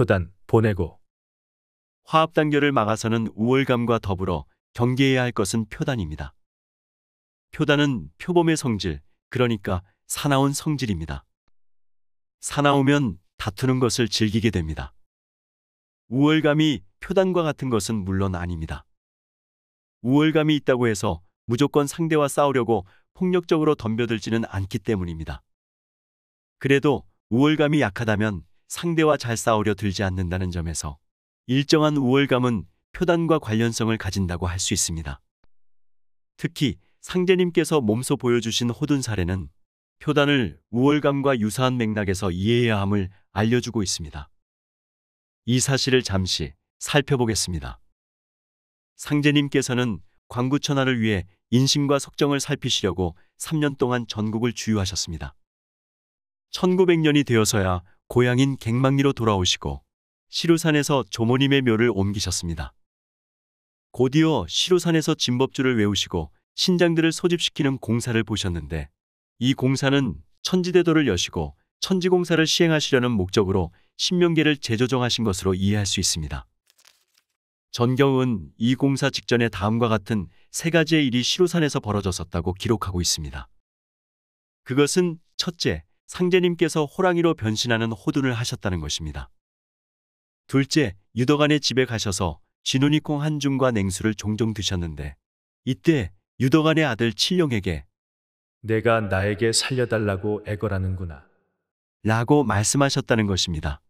표단 보내고 화합 단결을 막아서는 우월감과 더불어 경계해야 할 것은 표단입니다. 표단은 표범의 성질, 그러니까 사나운 성질입니다. 사나우면 다투는 것을 즐기게 됩니다. 우월감이 표단과 같은 것은 물론 아닙니다. 우월감이 있다고 해서 무조건 상대와 싸우려고 폭력적으로 덤벼들지는 않기 때문입니다. 그래도 우월감이 약하다면 상대와 잘 싸우려 들지 않는다는 점에서 일정한 우월감은 표단과 관련성을 가진다고 할 수 있습니다. 특히 상제님께서 몸소 보여주신 호둔 사례는 표단을 우월감과 유사한 맥락에서 이해해야 함을 알려주고 있습니다. 이 사실을 잠시 살펴보겠습니다. 상제님께서는 광구천하를 위해 인심과 석정을 살피시려고 3년 동안 전국을 주유하셨습니다. 1900년이 되어서야 고향인 갱망리로 돌아오시고 시루산에서 조모님의 묘를 옮기셨습니다. 곧이어 시루산에서 진법주를 외우시고 신장들을 소집시키는 공사를 보셨는데 이 공사는 천지대도를 여시고 천지공사를 시행하시려는 목적으로 신명계를 재조정하신 것으로 이해할 수 있습니다. 전경은 이 공사 직전에 다음과 같은 세 가지의 일이 시루산에서 벌어졌었다고 기록하고 있습니다. 그것은 첫째, 상제님께서 호랑이로 변신하는 호둔을 하셨다는 것입니다. 둘째, 유덕안의 집에 가셔서 진훈니콩한 줌과 냉수를 종종 드셨는데 이때 유덕안의 아들 칠룡에게 내가 나에게 살려달라고 애걸하는구나 라고 말씀하셨다는 것입니다.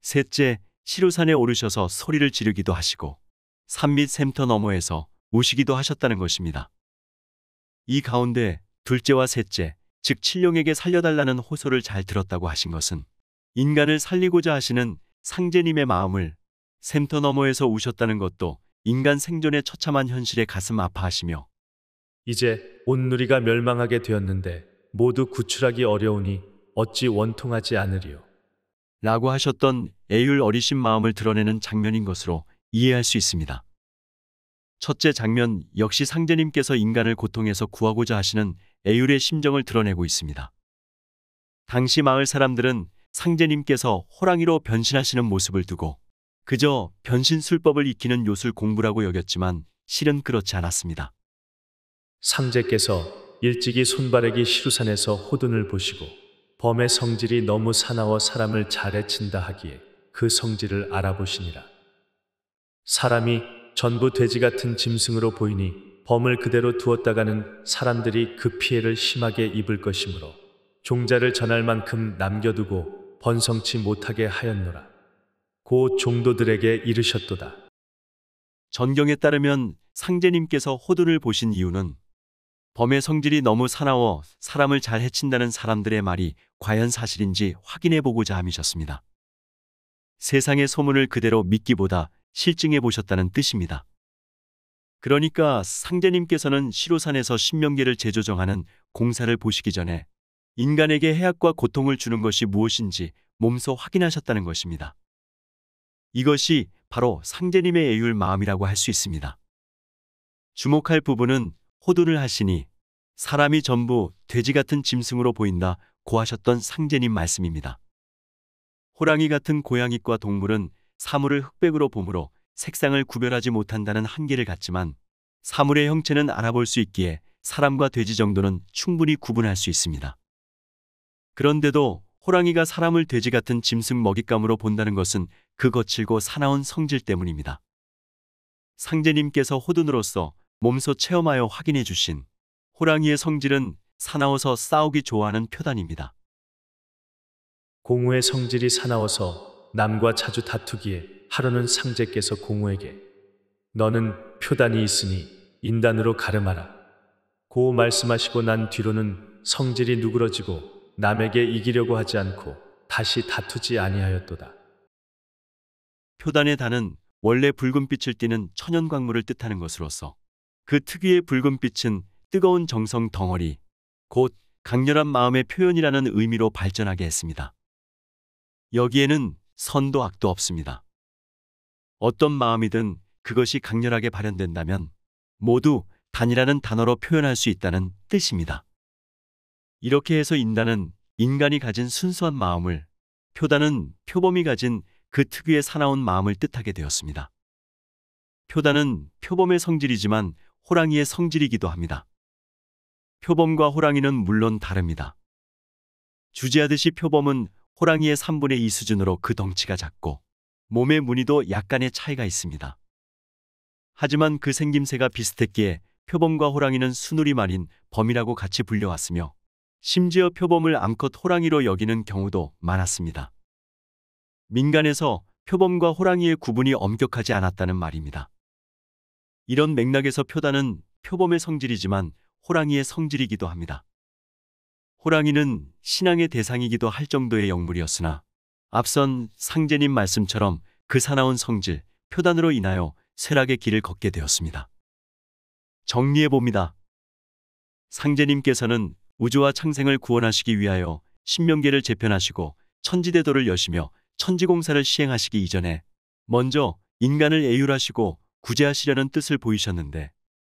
셋째, 시루산에 오르셔서 소리를 지르기도 하시고 산밑 샘터 너머에서 오시기도 하셨다는 것입니다. 이 가운데 둘째와 셋째, 즉 칠룡에게 살려달라는 호소를 잘 들었다고 하신 것은 인간을 살리고자 하시는 상제님의 마음을 센터 너머에서 우셨다는 것도 인간 생존의 처참한 현실에 가슴 아파하시며 이제 온누리가 멸망하게 되었는데 모두 구출하기 어려우니 어찌 원통하지 않으리요. 라고 하셨던 애율 어리신 마음을 드러내는 장면인 것으로 이해할 수 있습니다. 첫째 장면 역시 상제님께서 인간을 고통에서 구하고자 하시는 애율의 심정을 드러내고 있습니다. 당시 마을 사람들은 상제님께서 호랑이로 변신하시는 모습을 두고 그저 변신술법을 익히는 요술 공부라고 여겼지만 실은 그렇지 않았습니다. 상제께서 일찍이 손바래기 시루산에서 호돈을 보시고 범의 성질이 너무 사나워 사람을 잘해친다 하기에 그 성질을 알아보시니라. 사람이 전부 돼지 같은 짐승으로 보이니 범을 그대로 두었다가는 사람들이 그 피해를 심하게 입을 것이므로 종자를 전할 만큼 남겨두고 번성치 못하게 하였노라. 곧 종도들에게 이르셨도다. 전경에 따르면 상제님께서 호두를 보신 이유는 범의 성질이 너무 사나워 사람을 잘 해친다는 사람들의 말이 과연 사실인지 확인해 보고자 함이셨습니다. 세상의 소문을 그대로 믿기보다 실증해 보셨다는 뜻입니다. 그러니까 상제님께서는 시로산에서 신명계를 재조정하는 공사를 보시기 전에 인간에게 해악과 고통을 주는 것이 무엇인지 몸소 확인하셨다는 것입니다. 이것이 바로 상제님의 애율 마음이라고 할 수 있습니다. 주목할 부분은 호둔을 하시니 사람이 전부 돼지 같은 짐승으로 보인다 고하셨던 상제님 말씀입니다. 호랑이 같은 고양이과 동물은 사물을 흑백으로 보므로 색상을 구별하지 못한다는 한계를 갖지만 사물의 형체는 알아볼 수 있기에 사람과 돼지 정도는 충분히 구분할 수 있습니다. 그런데도 호랑이가 사람을 돼지 같은 짐승 먹잇감으로 본다는 것은 그 거칠고 사나운 성질 때문입니다. 상제님께서 호둔으로서 몸소 체험하여 확인해 주신 호랑이의 성질은 사나워서 싸우기 좋아하는 표단입니다. 공우의 성질이 사나워서 남과 자주 다투기에 하루는 상제께서 공우에게 너는 표단이 있으니 인단으로 가름하라. 고 말씀하시고 난 뒤로는 성질이 누그러지고 남에게 이기려고 하지 않고 다시 다투지 아니하였도다. 표단의 단은 원래 붉은빛을 띠는 천연광물을 뜻하는 것으로서 그 특유의 붉은빛은 뜨거운 정성 덩어리, 곧 강렬한 마음의 표현이라는 의미로 발전하게 했습니다. 여기에는 선도 악도 없습니다. 어떤 마음이든 그것이 강렬하게 발현된다면 모두 단이라는 단어로 표현할 수 있다는 뜻입니다. 이렇게 해서 인단은 인간이 가진 순수한 마음을, 표단은 표범이 가진 그 특유의 사나운 마음을 뜻하게 되었습니다. 표단은 표범의 성질이지만 호랑이의 성질이기도 합니다. 표범과 호랑이는 물론 다릅니다. 주제하듯이 표범은 호랑이의 3분의 2 수준으로 그 덩치가 작고 몸의 무늬도 약간의 차이가 있습니다. 하지만 그 생김새가 비슷했기에 표범과 호랑이는 수누리만인 범이라고 같이 불려왔으며 심지어 표범을 암컷 호랑이로 여기는 경우도 많았습니다. 민간에서 표범과 호랑이의 구분이 엄격하지 않았다는 말입니다. 이런 맥락에서 표단은 표범의 성질이지만 호랑이의 성질이기도 합니다. 호랑이는 신앙의 대상이기도 할 정도의 영물이었으나 앞선 상제님 말씀처럼 그 사나운 성질, 표단으로 인하여 쇠락의 길을 걷게 되었습니다. 정리해 봅니다. 상제님께서는 우주와 창생을 구원하시기 위하여 신명계를 재편하시고 천지대도를 여시며 천지공사를 시행하시기 이전에 먼저 인간을 애율하시고 구제하시려는 뜻을 보이셨는데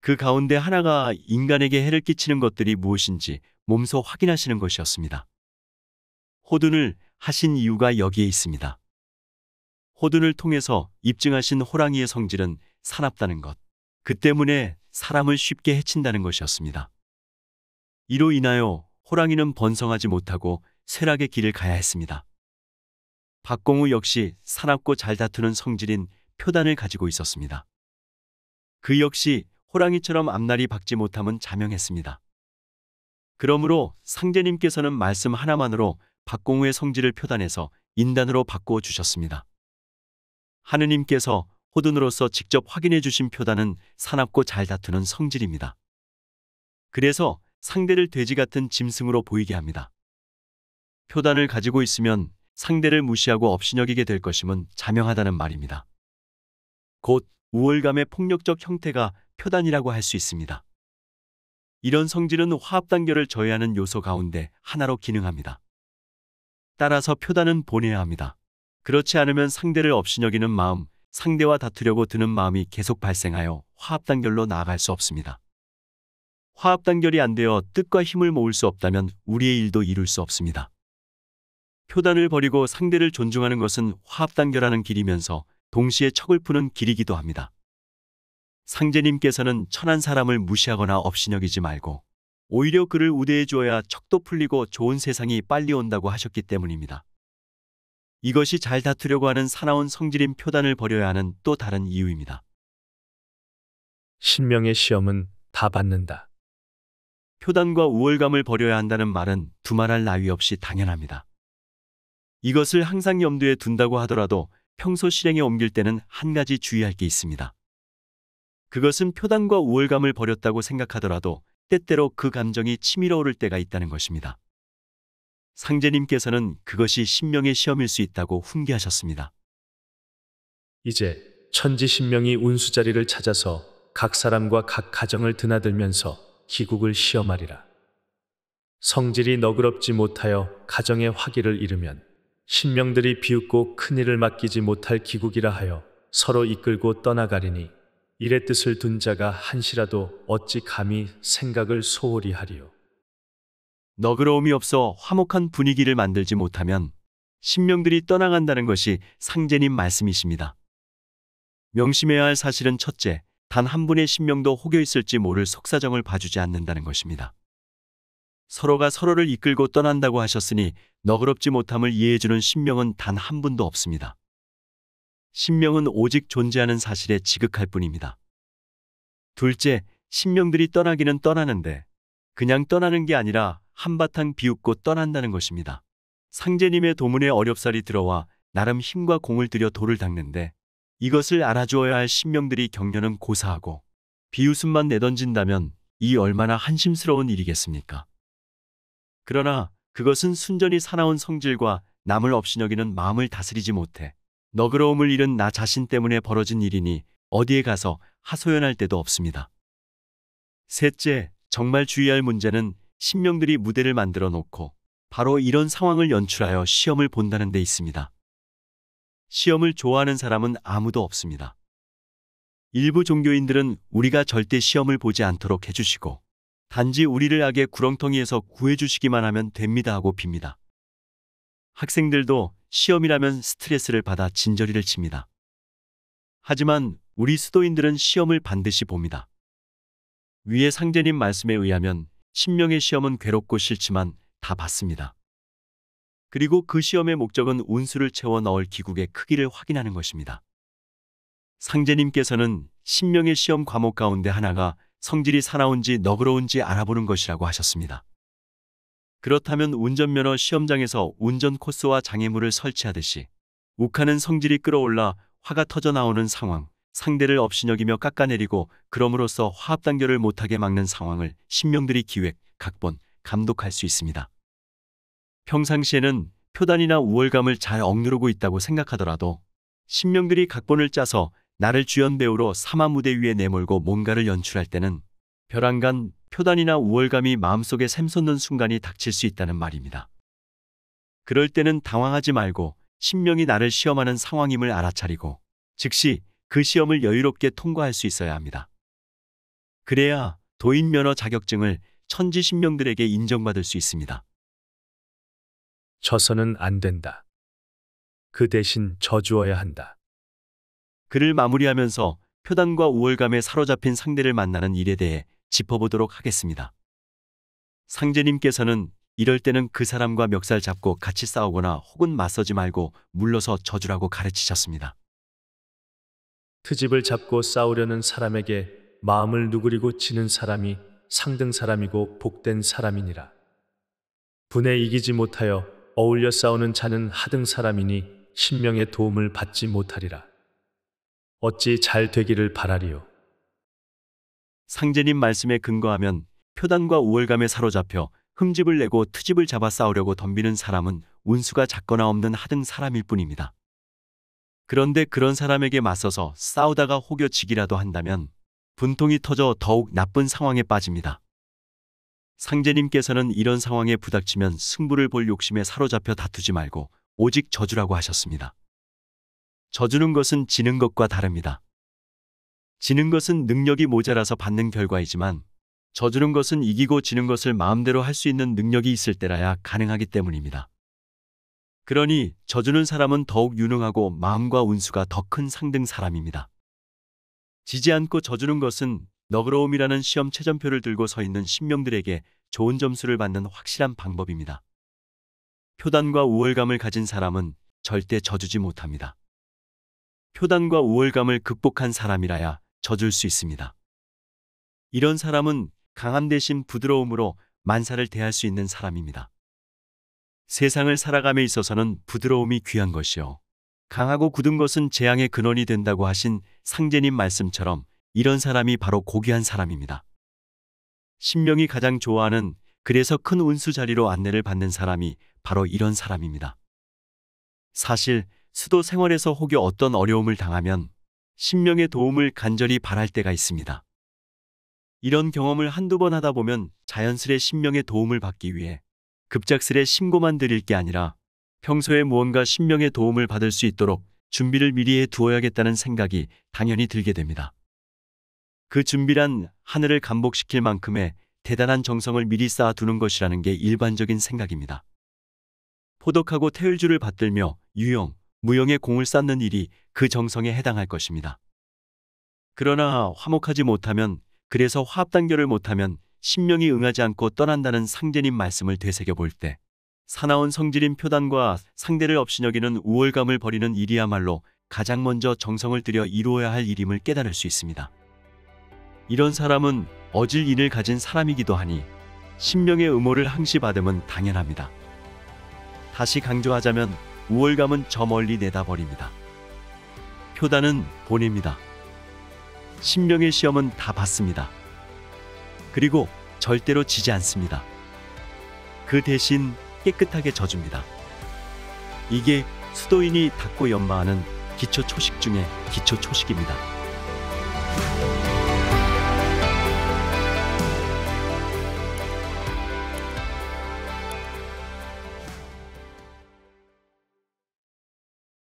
그 가운데 하나가 인간에게 해를 끼치는 것들이 무엇인지 몸소 확인하시는 것이었습니다. 호둔을 하신 이유가 여기에 있습니다. 호둔을 통해서 입증하신 호랑이의 성질은 사납다는 것, 그 때문에 사람을 쉽게 해친다는 것이었습니다. 이로 인하여 호랑이는 번성하지 못하고 쇠락의 길을 가야 했습니다. 박공우 역시 사납고 잘 다투는 성질인 표단을 가지고 있었습니다. 그 역시 호랑이처럼 앞날이 박지 못함은 자명했습니다. 그러므로 상제님께서는 말씀 하나만으로 박공우의 성질을 표단해서 인단으로 바꾸어 주셨습니다. 하느님께서 호든으로서 직접 확인해 주신 표단은 사납고 잘 다투는 성질입니다. 그래서 상대를 돼지 같은 짐승으로 보이게 합니다. 표단을 가지고 있으면 상대를 무시하고 업신여기게 될 것임은 자명하다는 말입니다. 곧 우월감의 폭력적 형태가 표단이라고 할 수 있습니다. 이런 성질은 화합 단결을 저해하는 요소 가운데 하나로 기능합니다. 따라서 표단은 보내야 합니다. 그렇지 않으면 상대를 업신여기는 마음, 상대와 다투려고 드는 마음이 계속 발생하여 화합단결로 나아갈 수 없습니다. 화합단결이 안 되어 뜻과 힘을 모을 수 없다면 우리의 일도 이룰 수 없습니다. 표단을 버리고 상대를 존중하는 것은 화합단결하는 길이면서 동시에 척을 푸는 길이기도 합니다. 상제님께서는 천한 사람을 무시하거나 업신여기지 말고 오히려 그를 우대해 주어야 척도 풀리고 좋은 세상이 빨리 온다고 하셨기 때문입니다. 이것이 잘 다투려고 하는 사나운 성질인 표단을 버려야 하는 또 다른 이유입니다. 신명의 시험은 다 받는다. 표단과 우월감을 버려야 한다는 말은 두말할 나위 없이 당연합니다. 이것을 항상 염두에 둔다고 하더라도 평소 실행에 옮길 때는 한 가지 주의할 게 있습니다. 그것은 표단과 우월감을 버렸다고 생각하더라도 때때로 그 감정이 치밀어 오를 때가 있다는 것입니다. 상제님께서는 그것이 신명의 시험일 수 있다고 훈계하셨습니다. 이제 천지 신명이 운수자리를 찾아서 각 사람과 각 가정을 드나들면서 기국을 시험하리라. 성질이 너그럽지 못하여 가정의 화기를 잃으면 신명들이 비웃고 큰일을 맡기지 못할 기국이라 하여 서로 이끌고 떠나가리니 일의 뜻을 둔 자가 한시라도 어찌 감히 생각을 소홀히 하리요. 너그러움이 없어 화목한 분위기를 만들지 못하면 신명들이 떠나간다는 것이 상제님 말씀이십니다. 명심해야 할 사실은 첫째, 단 한 분의 신명도 혹여 있을지 모를 속사정을 봐주지 않는다는 것입니다. 서로가 서로를 이끌고 떠난다고 하셨으니 너그럽지 못함을 이해해주는 신명은 단 한 분도 없습니다. 신명은 오직 존재하는 사실에 지극할 뿐입니다. 둘째, 신명들이 떠나기는 떠나는데 그냥 떠나는 게 아니라 한바탕 비웃고 떠난다는 것입니다. 상제님의 도문에 어렵사리 들어와 나름 힘과 공을 들여 돌을 닦는데 이것을 알아주어야 할 신명들이 격려는 고사하고 비웃음만 내던진다면 이 얼마나 한심스러운 일이겠습니까? 그러나 그것은 순전히 사나운 성질과 남을 없이 여기는 마음을 다스리지 못해 너그러움을 잃은 나 자신 때문에 벌어진 일이니 어디에 가서 하소연할 때도 없습니다. 셋째, 정말 주의할 문제는 신명들이 무대를 만들어 놓고 바로 이런 상황을 연출하여 시험을 본다는 데 있습니다. 시험을 좋아하는 사람은 아무도 없습니다. 일부 종교인들은 우리가 절대 시험을 보지 않도록 해주시고 단지 우리를 악의 구렁텅이에서 구해주시기만 하면 됩니다 하고 빕니다. 학생들도 시험이라면 스트레스를 받아 진저리를 칩니다. 하지만 우리 수도인들은 시험을 반드시 봅니다. 위의 상제님 말씀에 의하면 신명의 시험은 괴롭고 싫지만 다 봤습니다. 그리고 그 시험의 목적은 운수를 채워 넣을 기국의 크기를 확인하는 것입니다. 상제님께서는 신명의 시험 과목 가운데 하나가 성질이 사나운지 너그러운지 알아보는 것이라고 하셨습니다. 그렇다면 운전면허 시험장에서 운전 코스와 장애물을 설치하듯이 욱하는 성질이 끌어올라 화가 터져 나오는 상황, 상대를 업신여기며 깎아내리고 그럼으로써 화합 단결을 못하게 막는 상황을 신명들이 기획, 각본, 감독할 수 있습니다. 평상시에는 표단이나 우월감을 잘 억누르고 있다고 생각하더라도 신명들이 각본을 짜서 나를 주연 배우로 사마 무대 위에 내몰고 뭔가를 연출할 때는 벼랑간 표단이나 우월감이 마음속에 샘솟는 순간이 닥칠 수 있다는 말입니다. 그럴 때는 당황하지 말고 신명이 나를 시험하는 상황임을 알아차리고 즉시 그 시험을 여유롭게 통과할 수 있어야 합니다. 그래야 도인 면허 자격증을 천지 신명들에게 인정받을 수 있습니다. 져서는 안 된다. 그 대신 져주어야 한다. 글을 마무리하면서 표단과 우월감에 사로잡힌 상대를 만나는 일에 대해 짚어보도록 하겠습니다. 상제님께서는 이럴 때는 그 사람과 멱살 잡고 같이 싸우거나 혹은 맞서지 말고 물러서 져주라고 가르치셨습니다. 트집을 그 잡고 싸우려는 사람에게 마음을 누그리고 치는 사람이 상등 사람이고 복된 사람이니라. 분에 이기지 못하여 어울려 싸우는 자는 하등 사람이니 신명의 도움을 받지 못하리라. 어찌 잘 되기를 바라리요. 상제님 말씀에 근거하면 표단과 우월감에 사로잡혀 흠집을 내고 트집을 잡아 싸우려고 덤비는 사람은 운수가 작거나 없는 하등 사람일 뿐입니다. 그런데 그런 사람에게 맞서서 싸우다가 혹여지기라도 한다면 분통이 터져 더욱 나쁜 상황에 빠집니다. 상제님께서는 이런 상황에 부닥치면 승부를 볼 욕심에 사로잡혀 다투지 말고 오직 저주라고 하셨습니다. 저주는 것은 지는 것과 다릅니다. 지는 것은 능력이 모자라서 받는 결과이지만 져주는 것은 이기고 지는 것을 마음대로 할 수 있는 능력이 있을 때라야 가능하기 때문입니다. 그러니 져주는 사람은 더욱 유능하고 마음과 운수가 더 큰 상등 사람입니다. 지지 않고 져주는 것은 너그러움이라는 시험 최전표를 들고 서 있는 신명들에게 좋은 점수를 받는 확실한 방법입니다. 표단과 우월감을 가진 사람은 절대 져주지 못합니다. 표단과 우월감을 극복한 사람이라야 젖을 수 있습니다. 이런 사람은 강함 대신 부드러움으로 만사를 대할 수 있는 사람입니다. 세상을 살아감에 있어서는 부드러움이 귀한 것이요. 강하고 굳은 것은 재앙의 근원이 된다고 하신 상제님 말씀처럼 이런 사람이 바로 고귀한 사람입니다. 신명이 가장 좋아하는 그래서 큰 운수 자리로 안내를 받는 사람이 바로 이런 사람입니다. 사실 수도 생활에서 혹여 어떤 어려움을 당하면 신명의 도움을 간절히 바랄 때가 있습니다. 이런 경험을 한두 번 하다 보면 자연스레 신명의 도움을 받기 위해 급작스레 신고만 드릴 게 아니라 평소에 무언가 신명의 도움을 받을 수 있도록 준비를 미리 해 두어야겠다는 생각이 당연히 들게 됩니다. 그 준비란 하늘을 감복시킬 만큼의 대단한 정성을 미리 쌓아두는 것이라는 게 일반적인 생각입니다. 포덕하고 태울주를 받들며 유영, 무영의 공을 쌓는 일이 그 정성에 해당할 것입니다. 그러나 화목하지 못하면 그래서 화합 단결을 못하면 신명이 응하지 않고 떠난다는 상제님 말씀을 되새겨 볼 때 사나운 성질인 표단과 상대를 업신여기는 우월감을 버리는 일이야말로 가장 먼저 정성을 들여 이루어야 할 일임을 깨달을 수 있습니다. 이런 사람은 어질 인을 가진 사람이기도 하니 신명의 음모를 항시 받음은 당연합니다. 다시 강조하자면 우월감은 저 멀리 내다버립니다. 표단은 본입니다. 신명일 시험은 다 봤습니다. 그리고 절대로 지지 않습니다. 그 대신 깨끗하게 져줍니다. 이게 수도인이 닦고 연마하는 기초 초식 중의 기초 초식입니다.